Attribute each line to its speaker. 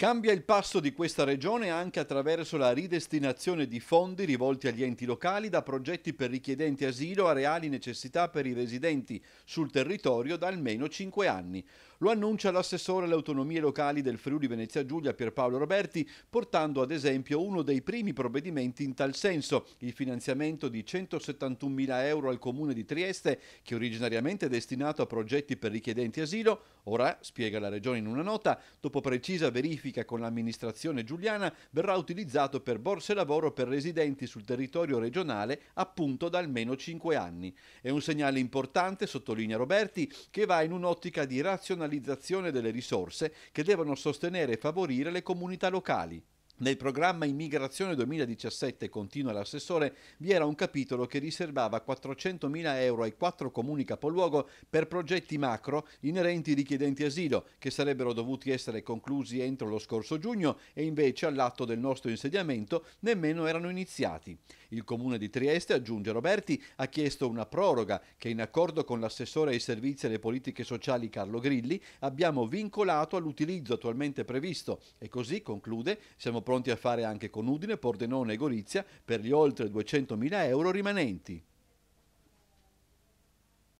Speaker 1: Cambia il passo di questa regione anche attraverso la ridestinazione di fondi rivolti agli enti locali da progetti per richiedenti asilo a reali necessità per i residenti sul territorio da almeno 5 anni. Lo annuncia l'assessore alle autonomie locali del Friuli Venezia Giulia Pierpaolo Roberti, portando ad esempio uno dei primi provvedimenti in tal senso, il finanziamento di 171.000 euro al comune di Trieste, che originariamente è destinato a progetti per richiedenti asilo, ora, spiega la regione in una nota, dopo precisa verifica ratifica con l'amministrazione giuliana verrà utilizzato per borse lavoro per residenti sul territorio regionale appunto da almeno 5 anni. È un segnale importante, sottolinea Roberti, che va in un'ottica di razionalizzazione delle risorse che devono sostenere e favorire le comunità locali. Nel programma Immigrazione 2017, continua l'assessore, vi era un capitolo che riservava 400.000 euro ai quattro comuni capoluogo per progetti macro inerenti ai richiedenti asilo, che sarebbero dovuti essere conclusi entro lo scorso giugno e invece all'atto del nostro insediamento nemmeno erano iniziati. Il comune di Trieste, aggiunge Roberti, ha chiesto una proroga che in accordo con l'assessore ai servizi e alle politiche sociali Carlo Grilli abbiamo vincolato all'utilizzo attualmente previsto e così, conclude, siamo pronti a fare anche con Udine, Pordenone e Gorizia per gli oltre 200.000 euro rimanenti.